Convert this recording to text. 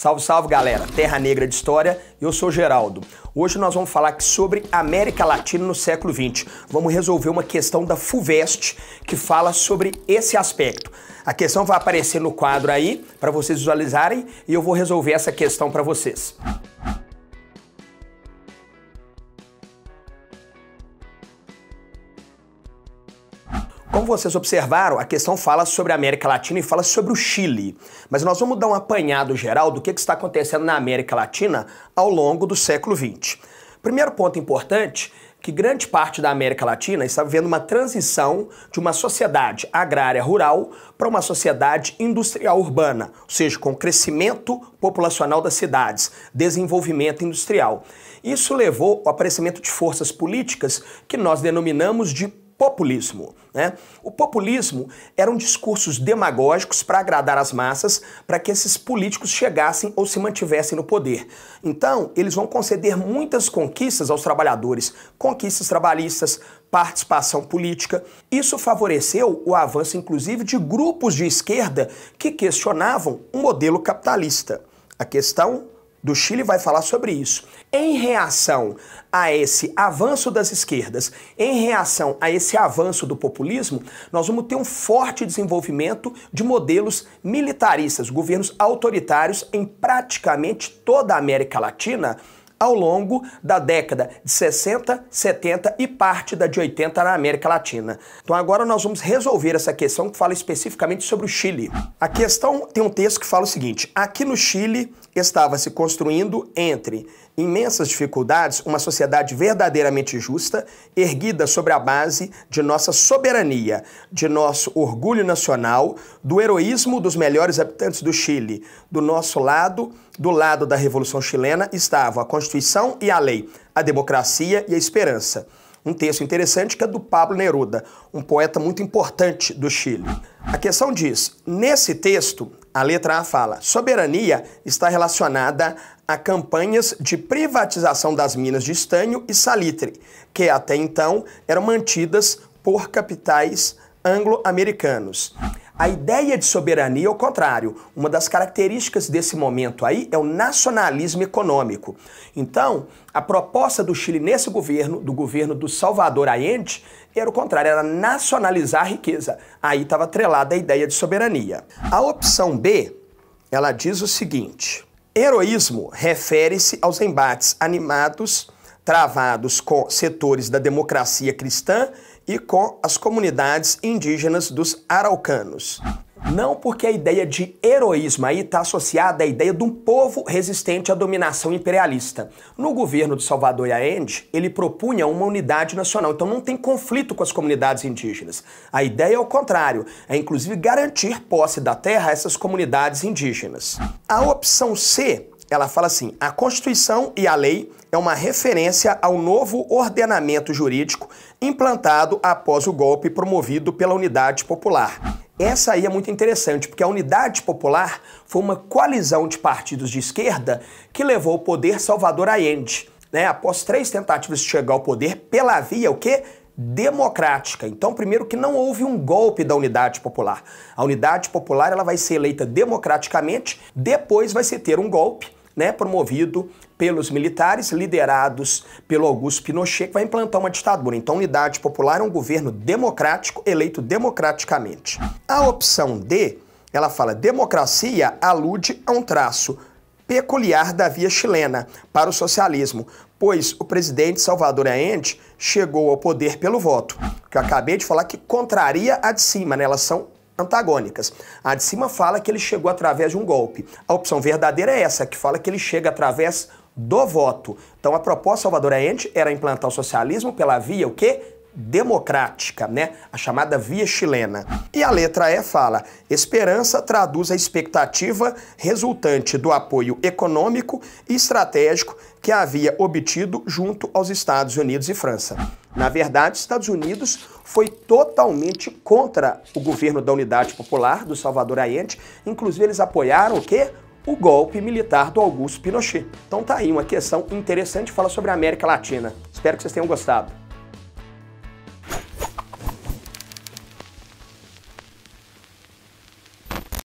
Salve, salve galera, Terra Negra de História, eu sou Geraldo. Hoje nós vamos falar sobre América Latina no século XX. Vamos resolver uma questão da FUVEST que fala sobre esse aspecto. A questão vai aparecer no quadro aí para vocês visualizarem e eu vou resolver essa questão para vocês. Como vocês observaram, a questão fala sobre a América Latina e fala sobre o Chile. Mas nós vamos dar um apanhado geral do que está acontecendo na América Latina ao longo do século XX. Primeiro ponto importante que grande parte da América Latina está vivendo uma transição de uma sociedade agrária rural para uma sociedade industrial urbana, ou seja, com crescimento populacional das cidades, desenvolvimento industrial. Isso levou ao aparecimento de forças políticas que nós denominamos de populismo. Né? O populismo eram discursos demagógicos para agradar as massas, para que esses políticos chegassem ou se mantivessem no poder. Então, eles vão conceder muitas conquistas aos trabalhadores, conquistas trabalhistas, participação política. Isso favoreceu o avanço, inclusive, de grupos de esquerda que questionavam o modelo capitalista. A questão do Chile vai falar sobre isso. Em reação a esse avanço das esquerdas, em reação a esse avanço do populismo, nós vamos ter um forte desenvolvimento de modelos militaristas, governos autoritários em praticamente toda a América Latina ao longo da década de 60, 70 e parte da de 80 na América Latina. Então agora nós vamos resolver essa questão que fala especificamente sobre o Chile. A questão tem um texto que fala o seguinte: aqui no Chile estava se construindo entre imensas dificuldades uma sociedade verdadeiramente justa, erguida sobre a base de nossa soberania, de nosso orgulho nacional, do heroísmo dos melhores habitantes do Chile. Do nosso lado, do lado da Revolução Chilena, estava a Constituição Constituição e a Lei, a Democracia e a Esperança. Um texto interessante que é do Pablo Neruda, um poeta muito importante do Chile. A questão diz: nesse texto, a letra A fala: soberania está relacionada a campanhas de privatização das minas de estanho e salitre, que até então eram mantidas por capitais anglo-americanos. A ideia de soberania é o contrário. Uma das características desse momento aí é o nacionalismo econômico. Então, a proposta do Chile nesse governo, do governo do Salvador Allende, era o contrário, era nacionalizar a riqueza. Aí estava atrelada a ideia de soberania. A opção B, ela diz o seguinte: heroísmo refere-se aos embates animados travados com setores da democracia cristã e com as comunidades indígenas dos araucanos. Não porque a ideia de heroísmo aí está associada à ideia de um povo resistente à dominação imperialista. No governo de Salvador Allende, ele propunha uma unidade nacional, então não tem conflito com as comunidades indígenas. A ideia é o contrário, é inclusive garantir posse da terra a essas comunidades indígenas. A opção C ela fala assim: a Constituição e a lei é uma referência ao novo ordenamento jurídico implantado após o golpe promovido pela Unidade Popular. Essa aí é muito interessante, porque a Unidade Popular foi uma coalizão de partidos de esquerda que levou ao poder Salvador Allende. Né? Após três tentativas de chegar ao poder pela via o quê? democrática. Então, primeiro que não houve um golpe da unidade popular. A unidade popular ela vai ser eleita democraticamente, depois vai se ter um golpe né, promovido pelos militares, liderados pelo Augusto Pinochet, que vai implantar uma ditadura. Então, Unidade Popular é um governo democrático, eleito democraticamente. A opção D, ela fala democracia alude a um traço peculiar da via chilena para o socialismo, pois o presidente Salvador Allende chegou ao poder pelo voto, que eu acabei de falar que contraria a de cima, né? Elas são antagônicas. A de cima fala que ele chegou através de um golpe. A opção verdadeira é essa, que fala que ele chega através do voto. Então a proposta salvadorense era implantar o socialismo pela via o quê? democrática, né? A chamada via chilena. E a letra E fala: esperança traduz a expectativa resultante do apoio econômico e estratégico que havia obtido junto aos Estados Unidos e França. Na verdade, Estados Unidos foi totalmente contra o governo da Unidade Popular do Salvador Allende, inclusive eles apoiaram o quê? O golpe militar do Augusto Pinochet. Então tá aí uma questão interessante, fala sobre a América Latina. Espero que vocês tenham gostado.